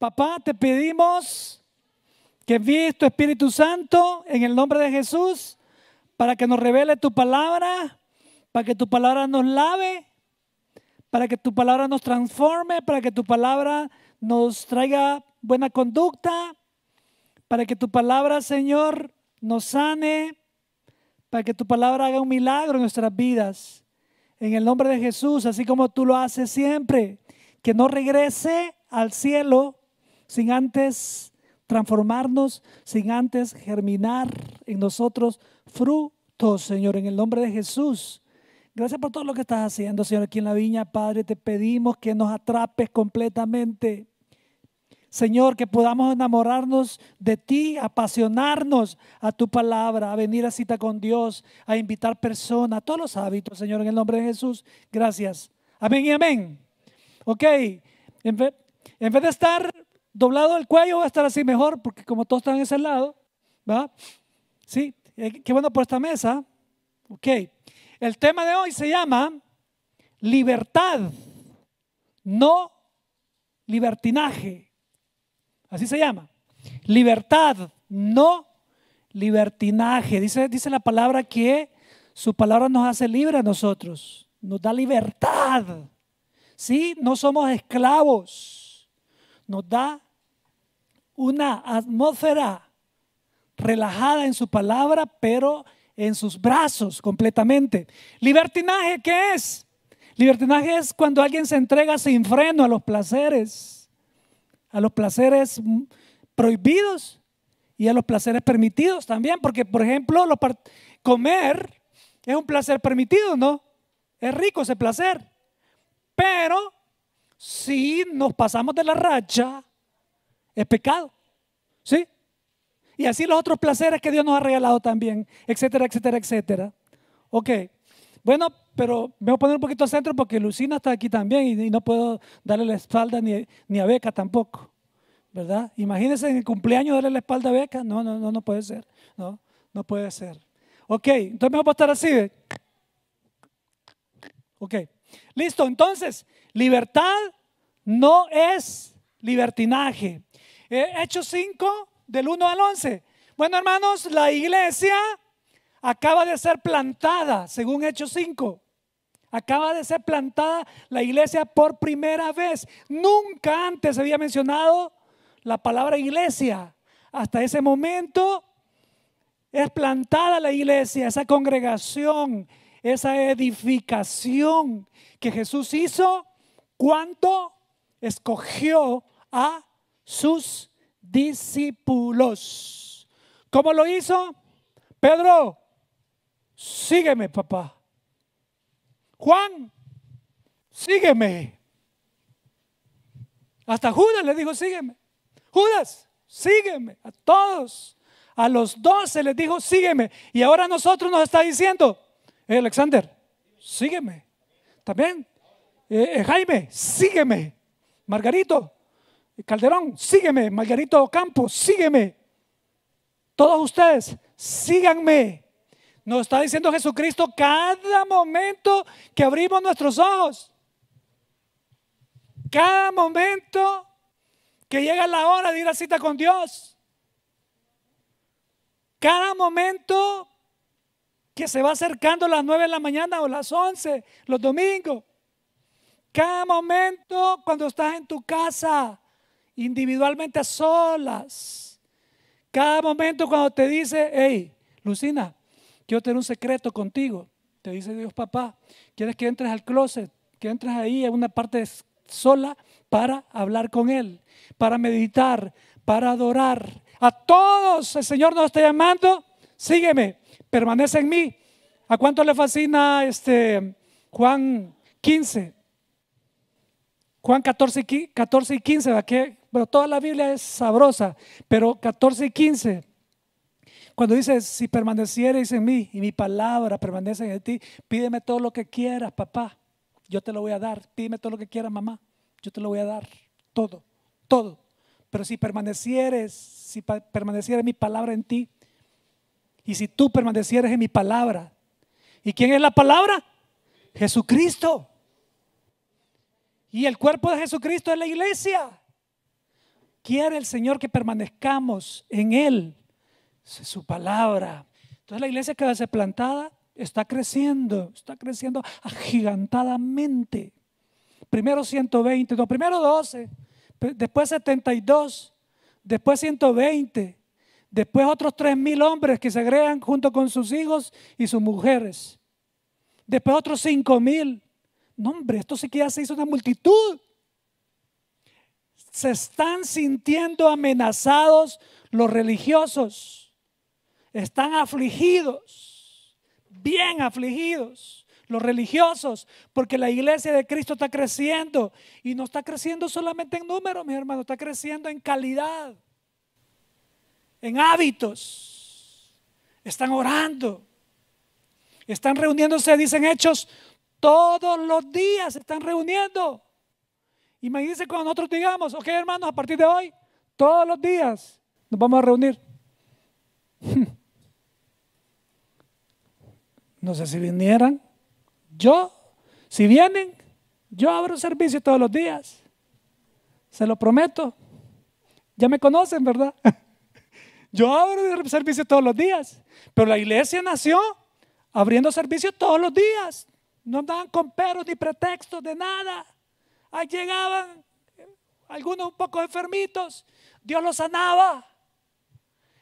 Papá, te pedimos que envíes tu Espíritu Santo en el nombre de Jesús para que nos revele tu palabra, para que tu palabra nos lave, para que tu palabra nos transforme, para que tu palabra nos traiga buena conducta, para que tu palabra, Señor, nos sane, para que tu palabra haga un milagro en nuestras vidas. En el nombre de Jesús, así como tú lo haces siempre, que no regrese al cielo sin antes transformarnos, sin antes germinar en nosotros frutos, Señor, en el nombre de Jesús. Gracias por todo lo que estás haciendo, Señor, aquí en la viña, Padre. Te pedimos que nos atrapes completamente. Señor, que podamos enamorarnos de ti, apasionarnos a tu palabra, a venir a cita con Dios, a invitar personas, a todos los hábitos, Señor, en el nombre de Jesús. Gracias. Amén y amén. Ok, en en vez de estar doblado el cuello va a estar así mejor, porque como todos están en ese lado, ¿va? Sí, eh, qué bueno por esta mesa. Ok, el tema de hoy se llama libertad, no libertinaje. Así se llama. Libertad, no libertinaje. Dice, dice la palabra que su palabra nos hace libre a nosotros, nos da libertad. Sí, no somos esclavos nos da una atmósfera relajada en su palabra, pero en sus brazos completamente. Libertinaje, ¿qué es? Libertinaje es cuando alguien se entrega sin freno a los placeres, a los placeres prohibidos y a los placeres permitidos también, porque por ejemplo, comer es un placer permitido, ¿no? Es rico ese placer, pero si nos pasamos de la racha, es pecado. ¿Sí? Y así los otros placeres que Dios nos ha regalado también, etcétera, etcétera, etcétera. Ok. Bueno, pero me voy a poner un poquito al centro porque Lucina está aquí también y, no puedo darle la espalda ni, a Beca tampoco. ¿Verdad? Imagínense en el cumpleaños darle la espalda a Beca. No, no, no, no puede ser. No, no puede ser. Ok, entonces me voy a estar así. Ok. Listo, entonces, libertad no es libertinaje. Eh, Hechos 5, del 1 al 11. Bueno, hermanos, la iglesia acaba de ser plantada, según Hechos 5. Acaba de ser plantada la iglesia por primera vez. Nunca antes había mencionado la palabra iglesia. Hasta ese momento es plantada la iglesia, esa congregación, esa edificación que Jesús hizo. ¿Cuánto? escogió a sus discípulos. ¿Cómo lo hizo? Pedro, sígueme, papá. Juan, sígueme. Hasta Judas le dijo, sígueme. Judas, sígueme. A todos. A los doce les dijo, sígueme. Y ahora nosotros nos está diciendo, eh, Alexander, sígueme. También, eh, eh, Jaime, sígueme. Margarito Calderón, sígueme. Margarito Campos, sígueme. Todos ustedes, síganme. Nos está diciendo Jesucristo cada momento que abrimos nuestros ojos. Cada momento que llega la hora de ir a cita con Dios. Cada momento que se va acercando las 9 de la mañana o las 11, los domingos. Cada momento cuando estás en tu casa, individualmente solas. Cada momento cuando te dice, hey, Lucina, quiero tener un secreto contigo. Te dice Dios, papá, ¿quieres que entres al closet? Que entres ahí en una parte sola para hablar con Él, para meditar, para adorar. A todos el Señor nos está llamando, sígueme, permanece en mí. ¿A cuánto le fascina este Juan 15? Juan 14, y 15, ¿va que pero toda la Biblia es sabrosa, pero 14 y 15, cuando dice, si permanecieres en mí y mi palabra permanece en ti, pídeme todo lo que quieras, papá, yo te lo voy a dar, pídeme todo lo que quieras, mamá, yo te lo voy a dar, todo, todo. Pero si permanecieres, si permaneciera mi palabra en ti, y si tú permanecieres en mi palabra, ¿y quién es la palabra? Jesucristo. Y el cuerpo de Jesucristo es la iglesia. Quiere el Señor que permanezcamos en Él. es su palabra. Entonces la iglesia que va a ser plantada está creciendo, está creciendo agigantadamente. Primero 120, primero 12, después 72, después 120, después otros mil hombres que se agregan junto con sus hijos y sus mujeres, después otros mil. No, hombre, esto sí que ya se hizo una multitud. Se están sintiendo amenazados los religiosos. Están afligidos, bien afligidos los religiosos, porque la iglesia de Cristo está creciendo y no está creciendo solamente en número Mi hermano, está creciendo en calidad, en hábitos. Están orando, están reuniéndose, dicen Hechos todos los días se están reuniendo. Imagínense cuando nosotros digamos, ok hermanos, a partir de hoy, todos los días nos vamos a reunir. No sé si vinieran. Yo, si vienen, yo abro servicio todos los días. Se lo prometo. Ya me conocen, ¿verdad? Yo abro servicio todos los días. Pero la iglesia nació abriendo servicio todos los días. No andaban con peros ni pretextos de nada. Ahí llegaban algunos un poco enfermitos. Dios los sanaba.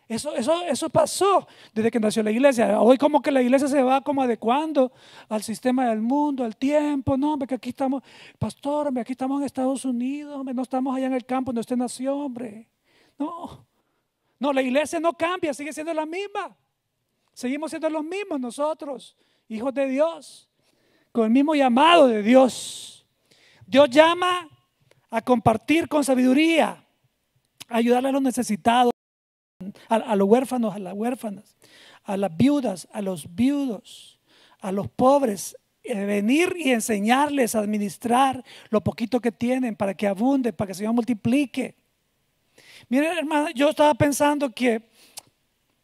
Eso, eso, eso pasó desde que nació la iglesia. Hoy como que la iglesia se va como adecuando al sistema del mundo, al tiempo. No, hombre, que aquí estamos, pastor, hombre, aquí estamos en Estados Unidos, hombre, no estamos allá en el campo, donde usted nació, hombre. No, no, la iglesia no cambia, sigue siendo la misma. Seguimos siendo los mismos nosotros, hijos de Dios el mismo llamado de Dios. Dios llama a compartir con sabiduría, a ayudarle a los necesitados, a, los huérfanos, a las huérfanas, a las viudas, a los viudos, a los pobres, eh, venir y enseñarles a administrar lo poquito que tienen para que abunde, para que se multiplique. Miren, hermano, yo estaba pensando que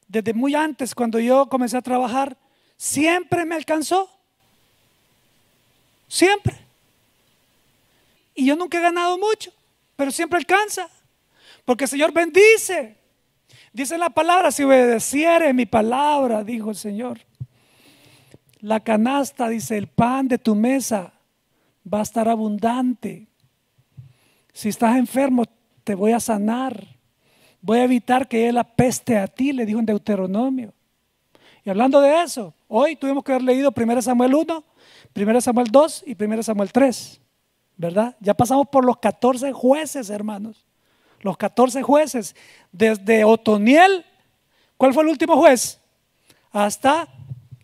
desde muy antes, cuando yo comencé a trabajar, siempre me alcanzó. Siempre. Y yo nunca he ganado mucho, pero siempre alcanza. Porque el Señor bendice. Dice la palabra, si obedeciere mi palabra, dijo el Señor. La canasta, dice, el pan de tu mesa va a estar abundante. Si estás enfermo, te voy a sanar. Voy a evitar que Él apeste a ti, le dijo en Deuteronomio. Y hablando de eso, hoy tuvimos que haber leído 1 Samuel 1, 1 Samuel 2 y 1 Samuel 3, ¿verdad? Ya pasamos por los 14 jueces, hermanos. Los 14 jueces, desde Otoniel, ¿cuál fue el último juez? Hasta,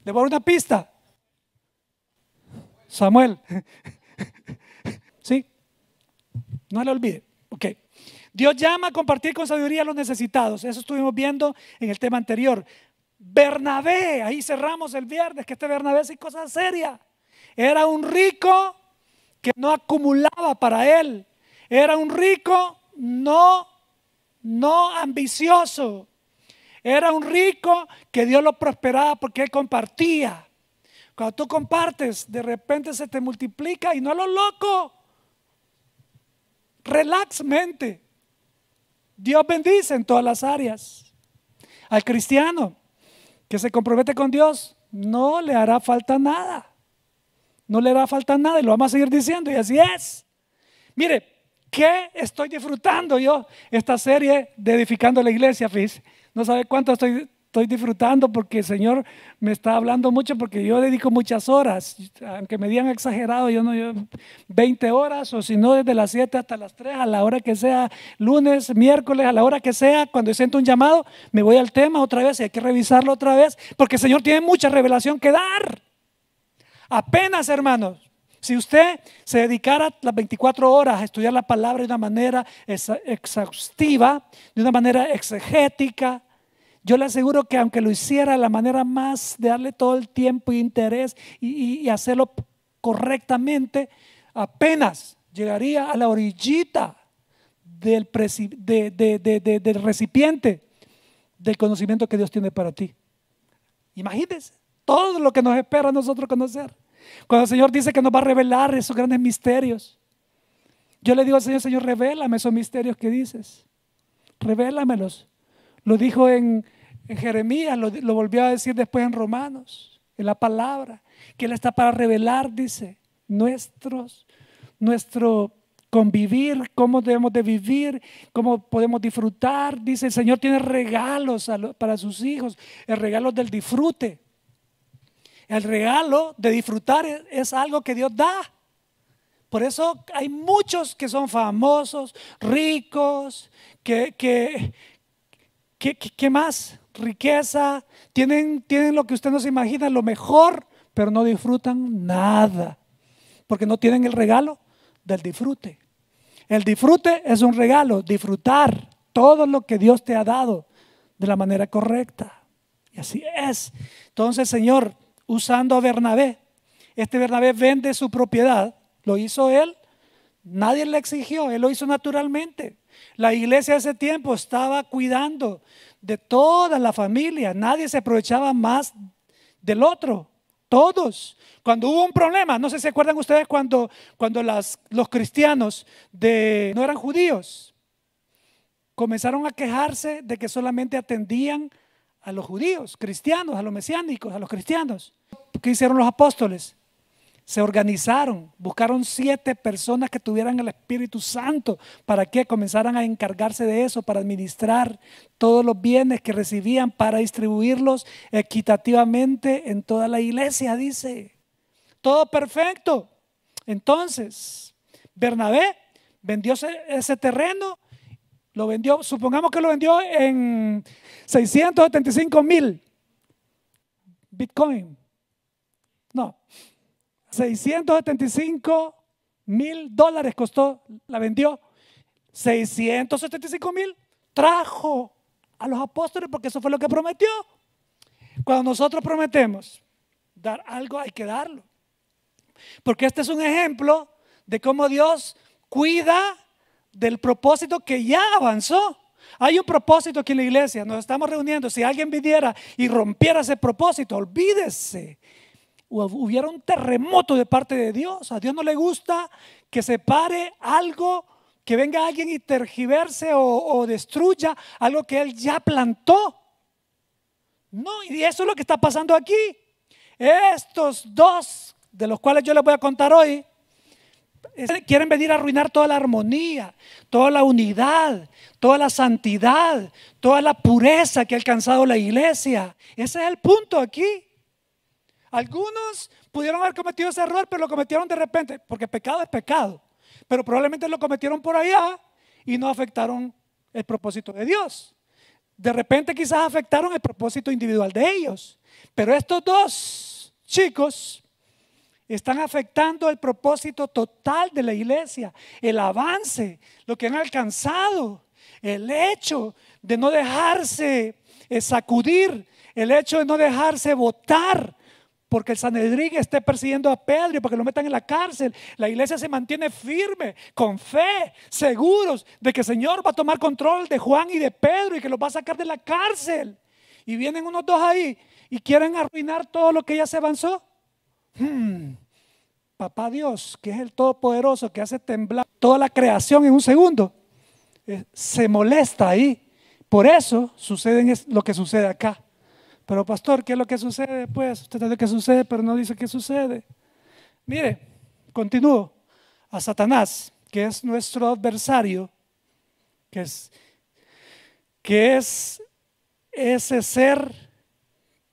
le voy a dar una pista, Samuel. ¿Sí? No le olvide. Ok. Dios llama a compartir con sabiduría a los necesitados. Eso estuvimos viendo en el tema anterior. Bernabé, ahí cerramos el viernes, que este Bernabé sí cosa seria. Era un rico que no acumulaba para él. Era un rico no no ambicioso. Era un rico que Dios lo prosperaba porque él compartía. Cuando tú compartes, de repente se te multiplica y no lo loco. mente. Dios bendice en todas las áreas. Al cristiano que se compromete con Dios, no le hará falta nada. No le hará falta nada y lo vamos a seguir diciendo y así es. Mire, ¿qué estoy disfrutando yo esta serie de Edificando la Iglesia, Fis? No sabe cuánto estoy estoy disfrutando porque el Señor me está hablando mucho, porque yo dedico muchas horas, aunque me digan exagerado, yo no, yo 20 horas, o si no, desde las 7 hasta las 3, a la hora que sea, lunes, miércoles, a la hora que sea, cuando siento un llamado, me voy al tema otra vez y hay que revisarlo otra vez, porque el Señor tiene mucha revelación que dar. Apenas, hermanos, si usted se dedicara las 24 horas a estudiar la palabra de una manera exhaustiva, de una manera exegética, yo le aseguro que aunque lo hiciera la manera más de darle todo el tiempo Y interés y, hacerlo correctamente, apenas llegaría a la orillita del, recipiente del conocimiento que Dios tiene para ti. Imagínense todo lo que nos espera a nosotros conocer. Cuando el Señor dice que nos va a revelar esos grandes misterios. Yo le digo al Señor, Señor, revélame esos misterios que dices. Revélamelos. Lo dijo en, Jeremías, lo, volvió a decir después en Romanos, en la palabra, que Él está para revelar, dice, nuestro convivir, cómo debemos de vivir, cómo podemos disfrutar. Dice, el Señor tiene regalos para sus hijos, el regalo del disfrute. El regalo de disfrutar es, es algo que Dios da. Por eso hay muchos que son famosos, ricos, que, que, ¿Qué, más? Riqueza, tienen, tienen lo que usted no se imagina, lo mejor, pero no disfrutan nada, porque no tienen el regalo del disfrute. El disfrute es un regalo, disfrutar todo lo que Dios te ha dado de la manera correcta. Y así es. Entonces, Señor, usando a Bernabé, este Bernabé vende su propiedad, lo hizo él, nadie le exigió, él lo hizo naturalmente. La iglesia ese tiempo estaba cuidando de toda la familia. Nadie se aprovechaba más del otro. Todos. Cuando hubo un problema, no sé si se acuerdan ustedes cuando, cuando los cristianos de, no eran judíos, comenzaron a quejarse de que solamente atendían a los judíos, cristianos, a los mesiánicos, a los cristianos. ¿Qué hicieron los apóstoles? se organizaron, buscaron siete personas que tuvieran el Espíritu Santo para que comenzaran a encargarse de eso, para administrar todos los bienes que recibían, para distribuirlos equitativamente en toda la iglesia, dice. Todo perfecto. Entonces, Bernabé vendió ese terreno, lo vendió, supongamos que lo vendió en 675 mil Bitcoin. No, 675 mil dólares costó, la vendió. 675 mil trajo a los apóstoles porque eso fue lo que prometió. Cuando nosotros prometemos dar algo, hay que darlo. Porque este es un ejemplo de cómo Dios cuida del propósito que ya avanzó. Hay un propósito aquí en la iglesia, nos estamos reuniendo. Si alguien viniera y rompiera ese propósito, olvídese hubiera un terremoto de parte de Dios. A Dios no le gusta que se pare algo, que venga alguien y tergiverse o, o destruya algo que Él ya plantó. No, y eso es lo que está pasando aquí. Estos dos, de los cuales yo les voy a contar hoy, quieren venir a arruinar toda la armonía, toda la unidad, toda la santidad, toda la pureza que ha alcanzado la iglesia. Ese es el punto aquí. Algunos pudieron haber cometido ese error, pero lo cometieron de repente, porque pecado es pecado. Pero probablemente lo cometieron por allá y no afectaron el propósito de Dios. De repente quizás afectaron el propósito individual de ellos. Pero estos dos chicos están afectando el propósito total de la iglesia, el avance, lo que han alcanzado, el hecho de no dejarse eh, sacudir, el hecho de no dejarse votar, porque el Sanedrín esté persiguiendo a Pedro y porque lo metan en la cárcel. La iglesia se mantiene firme, con fe, seguros de que el Señor va a tomar control de Juan y de Pedro y que los va a sacar de la cárcel. Y vienen unos dos ahí y quieren arruinar todo lo que ya se avanzó. Hmm. Papá Dios, que es el Todopoderoso, que hace temblar toda la creación en un segundo, eh, se molesta ahí. Por eso sucede lo que sucede acá. Pero pastor, ¿qué es lo que sucede Pues Usted sabe que sucede, pero no dice qué sucede. Mire, continúo. A Satanás, que es nuestro adversario, que es, que es ese ser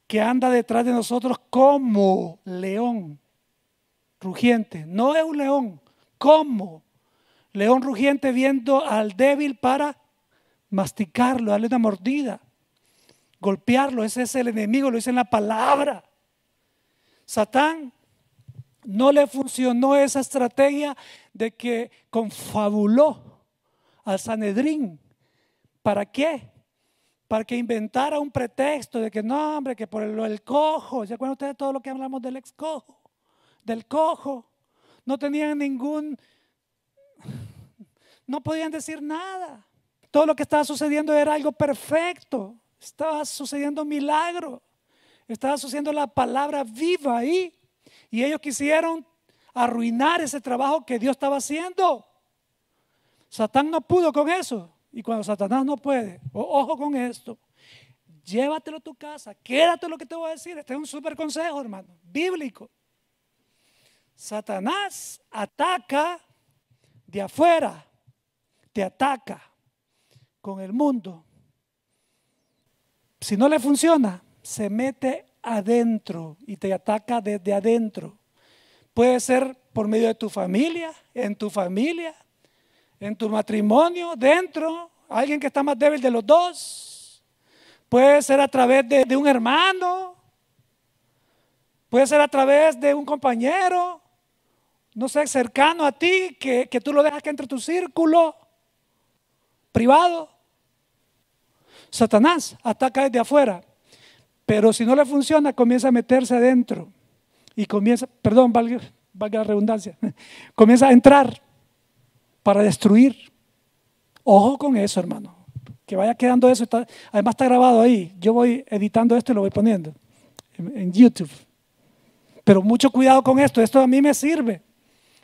que anda detrás de nosotros como león rugiente. No es un león, como león rugiente viendo al débil para masticarlo, darle una mordida golpearlo, ese es el enemigo, lo dice en la palabra. Satán no le funcionó esa estrategia de que confabuló al Sanedrín. ¿Para qué? Para que inventara un pretexto de que no, hombre, que por el, cojo, ¿se acuerdan ustedes de todo lo que hablamos del ex cojo? Del cojo. No tenían ningún, no podían decir nada. Todo lo que estaba sucediendo era algo perfecto. Estaba sucediendo milagro. Estaba sucediendo la palabra viva ahí. Y ellos quisieron arruinar ese trabajo que Dios estaba haciendo. Satán no pudo con eso. Y cuando Satanás no puede, ojo con esto, llévatelo a tu casa, quédate lo que te voy a decir. Este es un super consejo, hermano, bíblico. Satanás ataca de afuera, te ataca con el mundo, si no le funciona, se mete adentro y te ataca desde adentro. Puede ser por medio de tu familia, en tu familia, en tu matrimonio, dentro, alguien que está más débil de los dos. Puede ser a través de, un hermano, puede ser a través de un compañero, no sé, cercano a ti, que, que tú lo dejas que entre tu círculo privado. Satanás ataca desde afuera, pero si no le funciona, comienza a meterse adentro y comienza, perdón, valga, la redundancia, comienza a entrar para destruir. Ojo con eso, hermano. Que vaya quedando eso. además está grabado ahí. Yo voy editando esto y lo voy poniendo en YouTube. Pero mucho cuidado con esto. Esto a mí me sirve.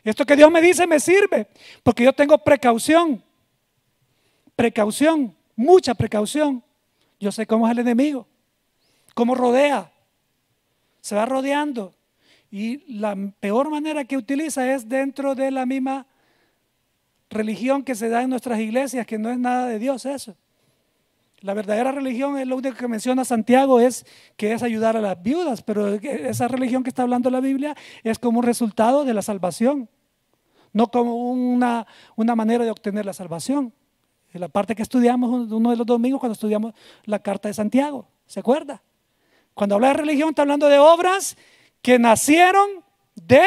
Esto que Dios me dice me sirve. Porque yo tengo precaución. Precaución mucha precaución. Yo sé cómo es el enemigo, cómo rodea, se va rodeando. Y la peor manera que utiliza es dentro de la misma religión que se da en nuestras iglesias, que no es nada de Dios eso. La verdadera religión es lo único que menciona Santiago, es que es ayudar a las viudas, pero esa religión que está hablando la Biblia es como un resultado de la salvación, no como una, una manera de obtener la salvación. En la parte que estudiamos uno de los domingos cuando estudiamos la carta de Santiago. ¿Se acuerda? Cuando habla de religión está hablando de obras que nacieron de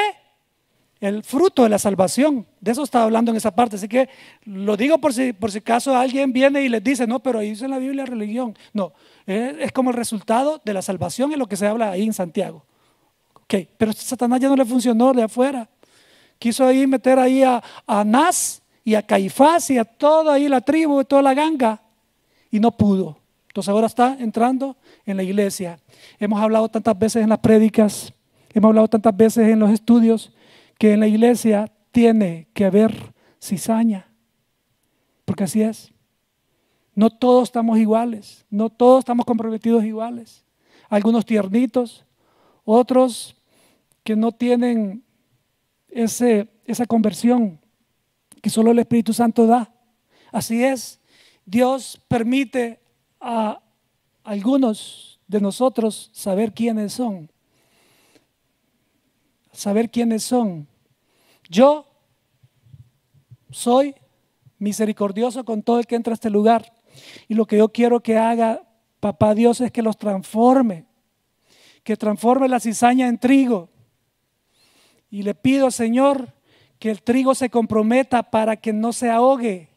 el fruto de la salvación. De eso estaba hablando en esa parte. Así que lo digo por si, por si acaso alguien viene y les dice, no, pero ahí dice en la Biblia religión. No, es como el resultado de la salvación en lo que se habla ahí en Santiago. Ok, pero Satanás ya no le funcionó de afuera. Quiso ahí meter ahí a, a Anás y a Caifás y a toda ahí la tribu, toda la ganga, y no pudo. Entonces ahora está entrando en la iglesia. Hemos hablado tantas veces en las prédicas, hemos hablado tantas veces en los estudios, que en la iglesia tiene que haber cizaña, porque así es. No todos estamos iguales, no todos estamos comprometidos iguales. Algunos tiernitos, otros que no tienen ese, esa conversión que solo el Espíritu Santo da. Así es, Dios permite a algunos de nosotros saber quiénes son. Saber quiénes son. Yo soy misericordioso con todo el que entra a este lugar. Y lo que yo quiero que haga, papá Dios, es que los transforme. Que transforme la cizaña en trigo. Y le pido, Señor, que el trigo se comprometa para que no se ahogue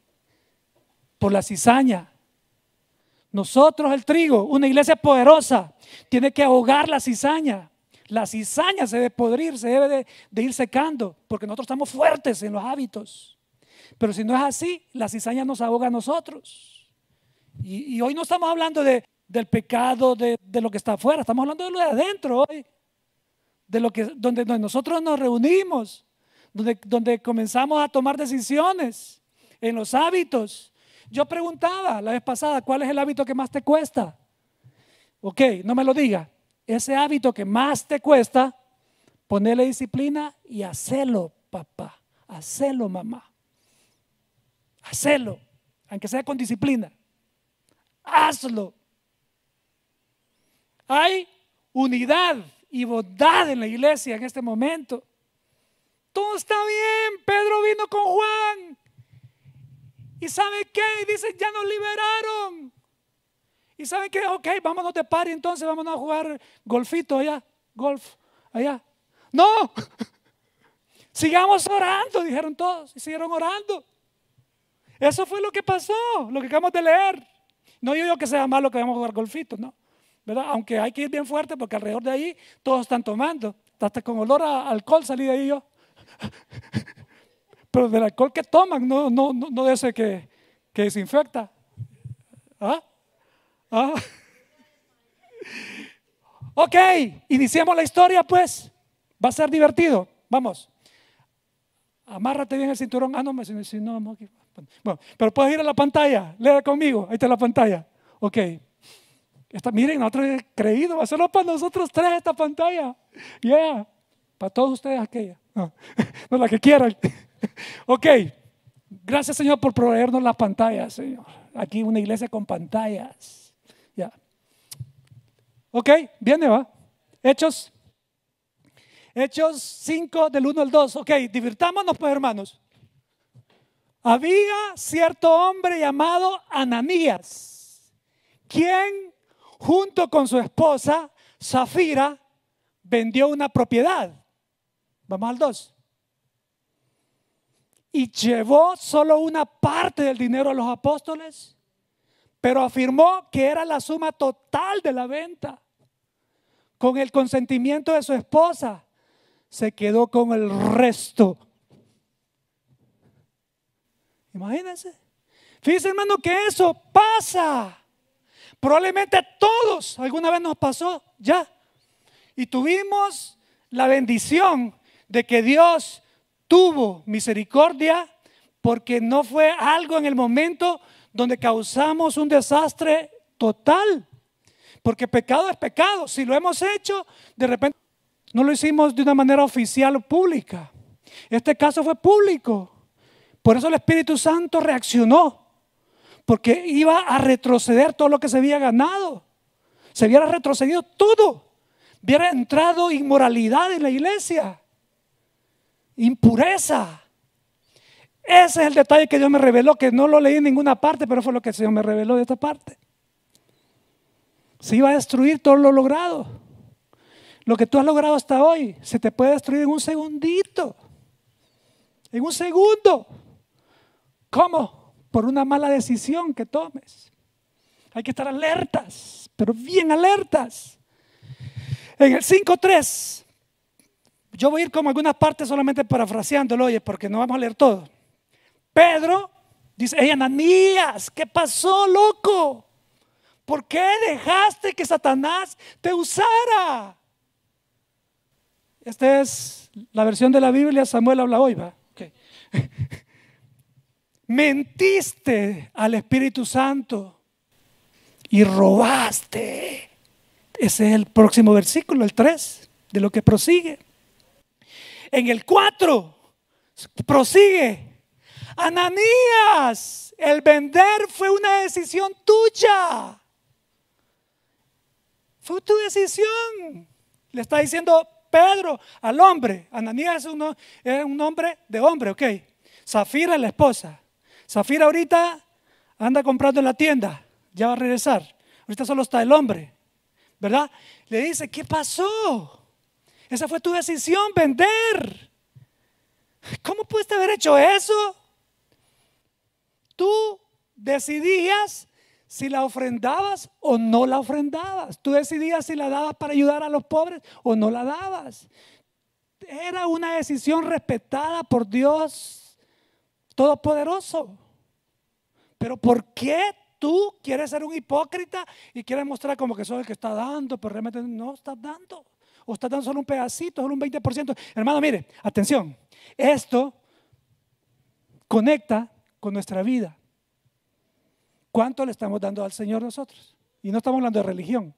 por la cizaña. Nosotros el trigo, una iglesia poderosa, tiene que ahogar la cizaña. La cizaña se debe podrir, se debe de, ir secando, porque nosotros estamos fuertes en los hábitos. Pero si no es así, la cizaña nos ahoga a nosotros. Y, hoy no estamos hablando del pecado, de, de, lo que está afuera, estamos hablando de lo de adentro hoy, de lo que, donde nosotros nos reunimos, donde, comenzamos a tomar decisiones en los hábitos. Yo preguntaba la vez pasada, ¿cuál es el hábito que más te cuesta? Ok, no me lo diga. Ese hábito que más te cuesta, ponerle disciplina y hacerlo papá. Hacelo, mamá. Hacelo, aunque sea con disciplina. Hazlo. Hay unidad y bondad en la iglesia en este momento. ¿cómo está bien. Pedro vino con Juan. ¿Y sabe qué? dice, ya nos liberaron. ¿Y sabe qué? Ok, vámonos de party entonces, vámonos a jugar golfito allá, golf allá. No, sigamos orando, dijeron todos, y siguieron orando. Eso fue lo que pasó, lo que acabamos de leer. No digo que sea malo que vamos a jugar golfito, ¿no? ¿Verdad? Aunque hay que ir bien fuerte porque alrededor de ahí todos están tomando. Hasta con olor a alcohol salí de ahí yo. Pero del alcohol que toman, no, no, no, de ese que, que desinfecta. ¿Ah? ¿Ah? Ok, iniciamos la historia pues. Va a ser divertido. Vamos. Amárrate bien el cinturón. Ah, no, me si Bueno, pero puedes ir a la pantalla. Léela conmigo. Ahí está la pantalla. Ok. Esta, miren, nosotros creído. Va a serlo para nosotros tres esta pantalla. Yeah. Para todos ustedes aquella. No, no la que quieran. Ok, gracias Señor por proveernos las pantallas Aquí una iglesia con pantallas. Ya. Ok, viene, va. Hechos. Hechos 5 del 1 al 2. Ok, divirtámonos pues hermanos. Había cierto hombre llamado Ananías, quien junto con su esposa Zafira vendió una propiedad Vamos al 2. Y llevó solo una parte del dinero a los apóstoles, pero afirmó que era la suma total de la venta. Con el consentimiento de su esposa, se quedó con el resto. Imagínense. Fíjense, hermano, que eso pasa. Probablemente todos alguna vez nos pasó ya. Y tuvimos la bendición de que Dios tuvo misericordia porque no fue algo en el momento donde causamos un desastre total. Porque pecado es pecado. Si lo hemos hecho, de repente no lo hicimos de una manera oficial o pública. Este caso fue público. Por eso el Espíritu Santo reaccionó. Porque iba a retroceder todo lo que se había ganado. Se hubiera retrocedido todo. Hubiera entrado inmoralidad en la iglesia impureza. Ese es el detalle que Dios me reveló, que no lo leí en ninguna parte, pero fue lo que el me reveló de esta parte. Se iba a destruir todo lo logrado. Lo que tú has logrado hasta hoy se te puede destruir en un segundito. En un segundo. ¿Cómo? Por una mala decisión que tomes. Hay que estar alertas, pero bien alertas. En el 5.3 yo voy a ir como algunas partes solamente parafraseándolo, oye, porque no vamos a leer todo. Pedro dice, hey Ananías, ¿qué pasó, loco? ¿Por qué dejaste que Satanás te usara? Esta es la versión de la Biblia, Samuel habla hoy, ¿va? Mentiste al Espíritu Santo y robaste. Ese es el próximo versículo, el 3, de lo que prosigue. En el 4, prosigue. Ananías, el vender fue una decisión tuya. Fue tu decisión. Le está diciendo Pedro al hombre. Ananías es un, un hombre de hombre, ok. Zafira es la esposa. Zafira ahorita anda comprando en la tienda. Ya va a regresar. Ahorita solo está el hombre. ¿Verdad? Le dice, ¿qué pasó? Esa fue tu decisión, vender. ¿Cómo pudiste haber hecho eso? Tú decidías si la ofrendabas o no la ofrendabas. Tú decidías si la dabas para ayudar a los pobres o no la dabas. Era una decisión respetada por Dios Todopoderoso. Pero ¿por qué tú quieres ser un hipócrita y quieres mostrar como que soy el que está dando, pero realmente no estás dando? ¿O está dando solo un pedacito, solo un 20%. Hermano, mire, atención, esto conecta con nuestra vida. ¿Cuánto le estamos dando al Señor nosotros? Y no estamos hablando de religión.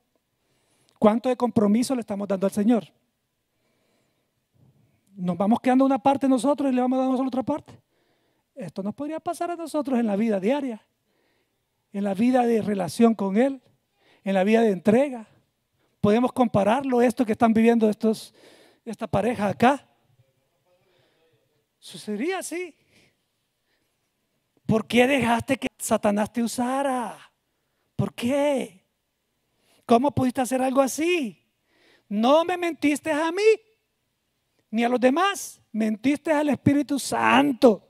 ¿Cuánto de compromiso le estamos dando al Señor? Nos vamos quedando una parte nosotros y le vamos dando solo otra parte. Esto nos podría pasar a nosotros en la vida diaria, en la vida de relación con Él, en la vida de entrega, Podemos compararlo esto que están viviendo estos, esta pareja acá. Sucedería así. ¿Por qué dejaste que Satanás te usara? ¿Por qué? ¿Cómo pudiste hacer algo así? No me mentiste a mí ni a los demás, mentiste al Espíritu Santo.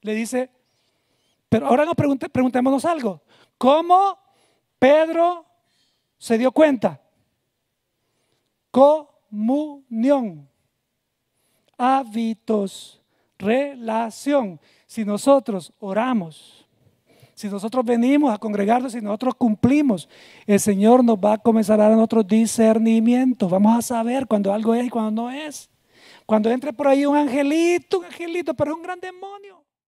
Le dice, pero ahora nos preguntémonos algo. ¿Cómo Pedro se dio cuenta? comunión, hábitos, relación. Si nosotros oramos, si nosotros venimos a congregarnos, si nosotros cumplimos, el Señor nos va a comenzar a dar Otros discernimiento. Vamos a saber cuando algo es y cuando no es. Cuando entre por ahí un angelito, un angelito, pero es un gran demonio.